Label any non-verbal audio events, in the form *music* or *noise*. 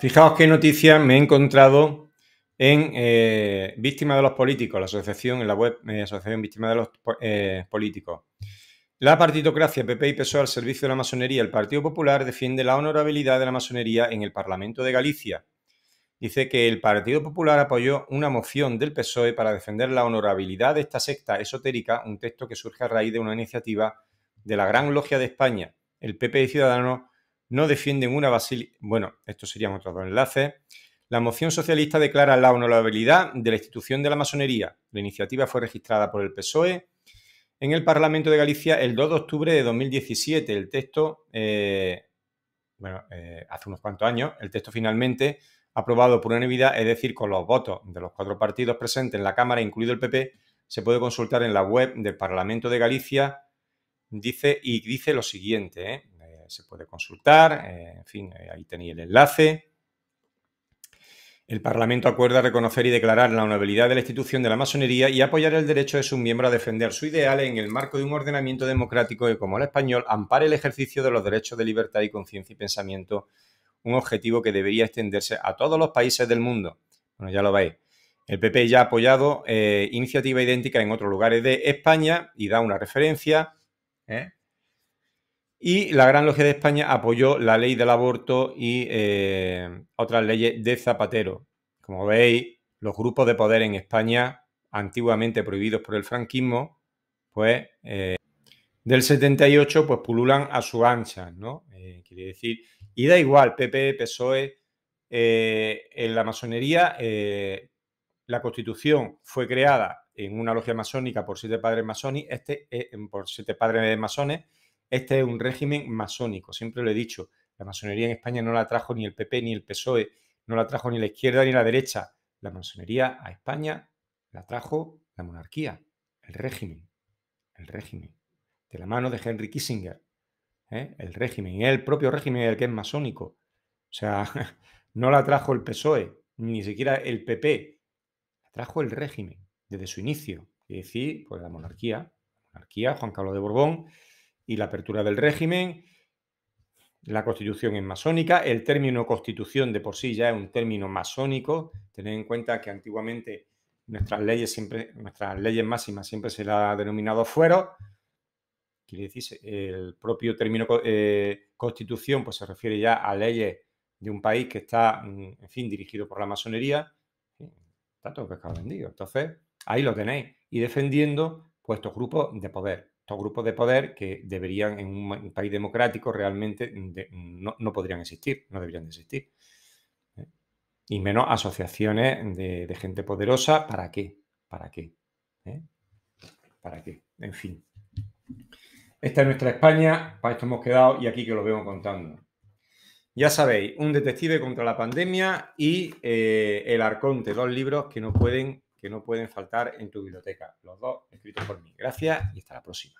Fijaos qué noticia me he encontrado en eh, Víctima de los Políticos, la asociación en la web eh, Asociación Víctima de los eh, Políticos. La partitocracia PP y PSOE al servicio de la masonería. El Partido Popular defiende la honorabilidad de la masonería en el Parlamento de Galicia. Dice que el Partido Popular apoyó una moción del PSOE para defender la honorabilidad de esta secta esotérica, un texto que surge a raíz de una iniciativa de la Gran Logia de España. El PP y Ciudadanos no defienden una basílica. Bueno, estos serían otros dos enlaces. La moción socialista declara la honorabilidad de la institución de la masonería. La iniciativa fue registrada por el PSOE en el Parlamento de Galicia el 2 de octubre de 2017. El texto, eh, bueno, eh, hace unos cuantos años, el texto finalmente aprobado por unanimidad, es decir, con los votos de los cuatro partidos presentes en la Cámara, incluido el PP, se puede consultar en la web del Parlamento de Galicia. Dice, y dice lo siguiente, ¿eh? se puede consultar, eh, en fin, eh, ahí tenéis el enlace. El Parlamento acuerda reconocer y declarar la honorabilidad de la institución de la masonería y apoyar el derecho de sus miembros a defender su ideal en el marco de un ordenamiento democrático que, como el español, ampare el ejercicio de los derechos de libertad y conciencia y pensamiento, un objetivo que debería extenderse a todos los países del mundo. Bueno, ya lo veis. El PP ya ha apoyado eh, iniciativa idéntica en otros lugares de España y da una referencia. Y la Gran Logia de España apoyó la ley del aborto y eh, otras leyes de Zapatero. Como veis, los grupos de poder en España, antiguamente prohibidos por el franquismo, pues eh, del 78 pues pululan a su ancha, eh, decir, y da igual, PP, PSOE, en la masonería la Constitución fue creada en una logia masónica por siete padres masones, este por siete padres masones, este es un régimen masónico, siempre lo he dicho. La masonería en España no la trajo ni el PP ni el PSOE, no la trajo ni la izquierda ni la derecha. La masonería a España la trajo la monarquía, el régimen, el régimen, de la mano de Henry Kissinger, ¿eh? el régimen, el propio régimen el que es masónico. O sea, *laughs* no la trajo el PSOE, ni siquiera el PP, la trajo el régimen desde su inicio, es decir, pues la monarquía, la monarquía, Juan Carlos de Borbón, y la apertura del régimen, la constitución es masónica, el término constitución de por sí ya es un término masónico, tened en cuenta que antiguamente nuestras leyes, siempre, nuestras leyes máximas siempre se la ha denominado fuero, quiere decir, el propio término eh, constitución pues se refiere ya a leyes de un país que está, mm, en fin, dirigido por la masonería, está todo pescado vendido. Entonces, ahí lo tenéis. Y defendiendo puestos grupos de poder grupos de poder que deberían, en un, país democrático, realmente no, podrían existir, no deberían de existir. ¿eh? Y menos asociaciones de, gente poderosa, ¿para qué? ¿Para qué? ¿Eh? ¿Para qué? En fin. Esta es nuestra España, para esto hemos quedado y aquí que lo vemos contando. Ya sabéis, un detective contra la pandemia y eh, El Arconte, dos libros que no pueden que no pueden faltar en tu biblioteca. Los dos escritos por mí. Gracias y hasta la próxima.